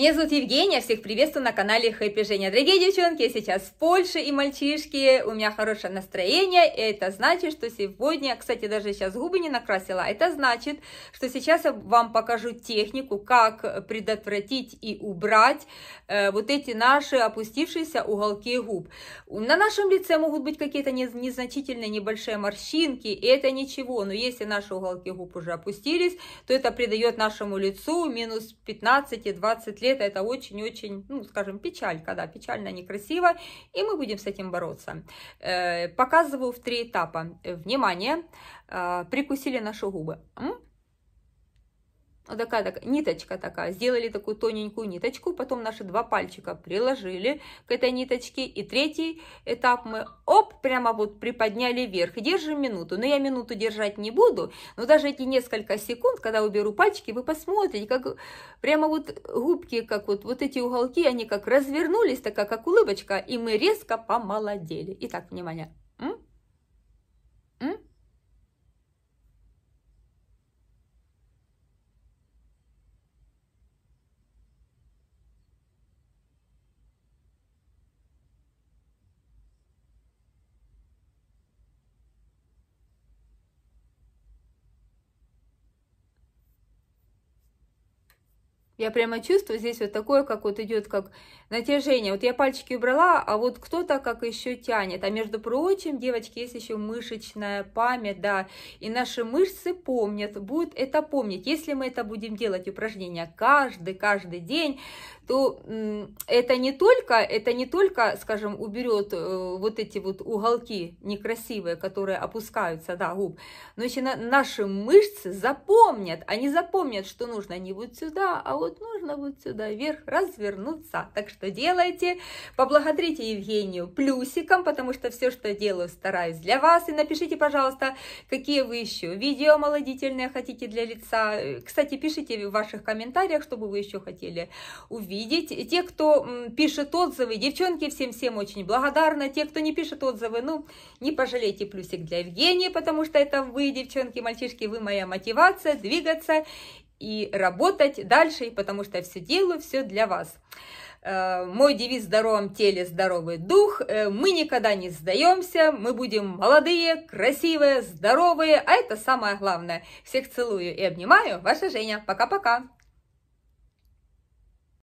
Меня зовут Евгения, всех приветствую на канале Happy Женя. Дорогие девчонки, я сейчас в Польше и мальчишки, у меня хорошее настроение, и это значит, что сегодня, кстати, даже сейчас губы не накрасила, а это значит, что сейчас я вам покажу технику, как предотвратить и убрать э, вот эти наши опустившиеся уголки губ. На нашем лице могут быть какие-то незначительные небольшие морщинки, и это ничего, но если наши уголки губ уже опустились, то это придает нашему лицу минус 15-20 лет это Это очень-очень, ну, скажем, печалька, да, печально, некрасиво. И мы будем с этим бороться. Э, показываю в три этапа. Э, внимание, э, прикусили наши губы такая, такая ниточка такая, сделали такую тоненькую ниточку, потом наши два пальчика приложили к этой ниточке, и третий этап мы, оп, прямо вот приподняли вверх, и держим минуту, но я минуту держать не буду, но даже эти несколько секунд, когда уберу пальчики, вы посмотрите, как прямо вот губки, как вот, вот эти уголки, они как развернулись, такая как улыбочка, и мы резко помолодели. Итак, внимание. Я прямо чувствую здесь вот такое, как вот идет как натяжение. Вот я пальчики убрала, а вот кто-то как еще тянет. А между прочим, девочки, есть еще мышечная память, да. И наши мышцы помнят, будут это помнить. Если мы это будем делать упражнения каждый, каждый день, то это не только, это не только, скажем, уберет э, вот эти вот уголки некрасивые, которые опускаются, да, губ, но еще на, наши мышцы запомнят, они запомнят, что нужно не вот сюда, а вот вот нужно вот сюда вверх развернуться. Так что делайте, поблагодарите Евгению плюсиком, потому что все, что делаю, стараюсь для вас. И напишите, пожалуйста, какие вы еще видео молодительные хотите для лица. Кстати, пишите в ваших комментариях, чтобы вы еще хотели увидеть. те, кто пишет отзывы, девчонки, всем-всем очень благодарна. Те, кто не пишет отзывы, ну, не пожалейте плюсик для Евгении, потому что это вы, девчонки, мальчишки, вы моя мотивация двигаться и работать дальше, потому что я все делаю, все для вас. Э, мой девиз в здоровом теле, здоровый дух. Э, мы никогда не сдаемся, мы будем молодые, красивые, здоровые, а это самое главное. Всех целую и обнимаю, ваша Женя. Пока-пока.